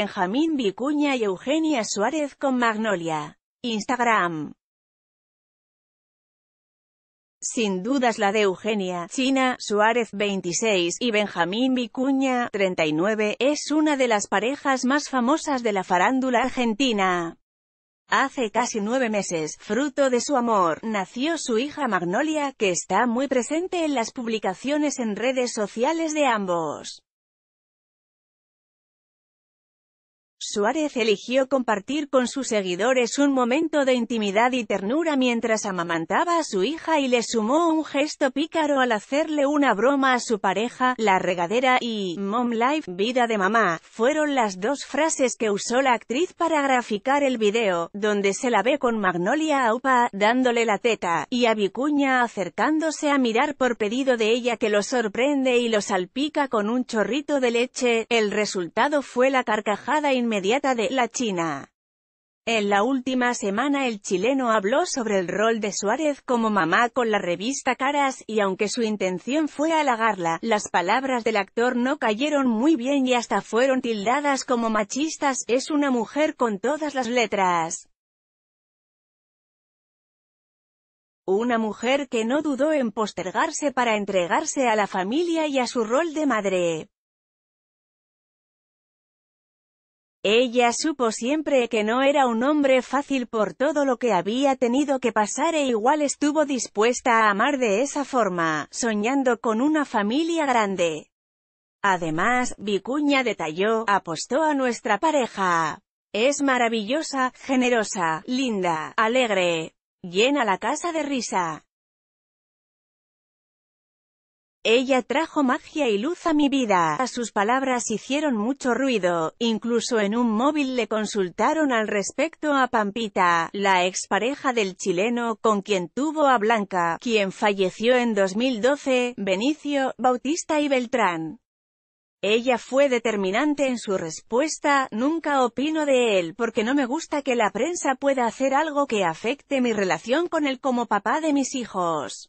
Benjamín Vicuña y Eugenia Suárez con Magnolia. Instagram. Sin dudas la de Eugenia, China, Suárez 26 y Benjamín Vicuña, 39, es una de las parejas más famosas de la farándula argentina. Hace casi nueve meses, fruto de su amor, nació su hija Magnolia, que está muy presente en las publicaciones en redes sociales de ambos. Suárez eligió compartir con sus seguidores un momento de intimidad y ternura mientras amamantaba a su hija y le sumó un gesto pícaro al hacerle una broma a su pareja, la regadera y Mom Life, vida de mamá, fueron las dos frases que usó la actriz para graficar el video, donde se la ve con Magnolia Aupa, dándole la teta, y a Vicuña acercándose a mirar por pedido de ella que lo sorprende y lo salpica con un chorrito de leche, el resultado fue la carcajada inmediata de la China. En la última semana el chileno habló sobre el rol de Suárez como mamá con la revista Caras, y aunque su intención fue halagarla, las palabras del actor no cayeron muy bien y hasta fueron tildadas como machistas, es una mujer con todas las letras. Una mujer que no dudó en postergarse para entregarse a la familia y a su rol de madre. Ella supo siempre que no era un hombre fácil por todo lo que había tenido que pasar e igual estuvo dispuesta a amar de esa forma, soñando con una familia grande. Además, Vicuña detalló, apostó a nuestra pareja. Es maravillosa, generosa, linda, alegre. Llena la casa de risa. Ella trajo magia y luz a mi vida. A sus palabras hicieron mucho ruido, incluso en un móvil le consultaron al respecto a Pampita, la expareja del chileno con quien tuvo a Blanca, quien falleció en 2012, Benicio, Bautista y Beltrán. Ella fue determinante en su respuesta, nunca opino de él porque no me gusta que la prensa pueda hacer algo que afecte mi relación con él como papá de mis hijos.